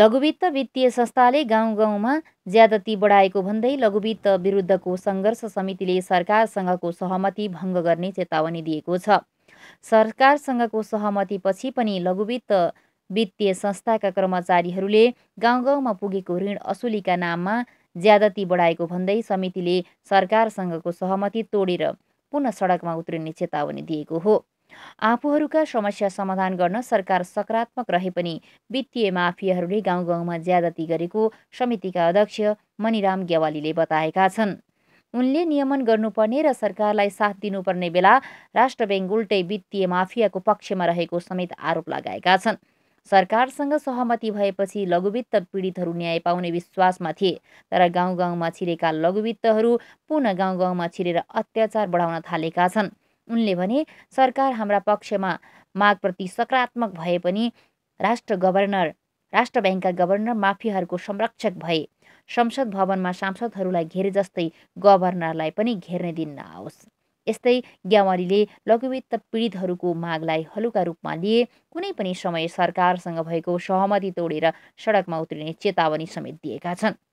लघुवित्त वित्तीय संस्थाले गाउँ गाउँमा ज्यादती बढाएको भन्दै लघुवित्त विरुद्धको सङ्घर्ष समितिले सरकारसँगको सहमति भङ्ग गर्ने चेतावनी दिएको छ सरकारसँगको सहमतिपछि पनि लघुवित्त वित्तीय संस्थाका कर्मचारीहरूले गाउँ गाउँमा पुगेको ऋण असुलीका नाममा ज्यादती बढाएको भन्दै समितिले सरकारसँगको सहमति तोडेर पुनः सडकमा उत्रिने चेतावनी दिएको हो आफूहरूका समस्या समाधान गर्न सरकार सकारात्मक रहे पनि वित्तीय माफियाहरूले गाउँ गाउँमा ज्यादती गरेको समितिका अध्यक्ष मणिराम गेवालीले बताएका छन् उनले नियमन गर्नुपर्ने र सरकारलाई साथ दिनुपर्ने बेला राष्ट्र ब्याङ्क उल्टै वित्तीय माफियाको पक्षमा रहेको समेत आरोप लगाएका छन् सरकारसँग सहमति भएपछि लघुवित्त पीडितहरू न्याय पाउने विश्वासमा थिए तर गाउँ गाउँमा छिरेका लघुवित्तहरू पुनः गाउँ गाउँमा छिरेर अत्याचार बढाउन थालेका छन् उनले भने सरकार हाम्रा पक्षमा मागप्रति सकारात्मक भए पनि राष्ट्र गभर्नर राष्ट्र ब्याङ्कका गभर्नर माफियाहरूको संरक्षक भए संसद भवनमा सांसदहरूलाई घेरे जस्तै गभर्नरलाई पनि घेर्ने दिन नआओस् यस्तै ग्यावारीले लघुवित्त पीडितहरूको मागलाई हलुका रूपमा लिए कुनै पनि समय सरकारसँग भएको सहमति तोडेर सडकमा उत्रिने चेतावनी समेत दिएका छन्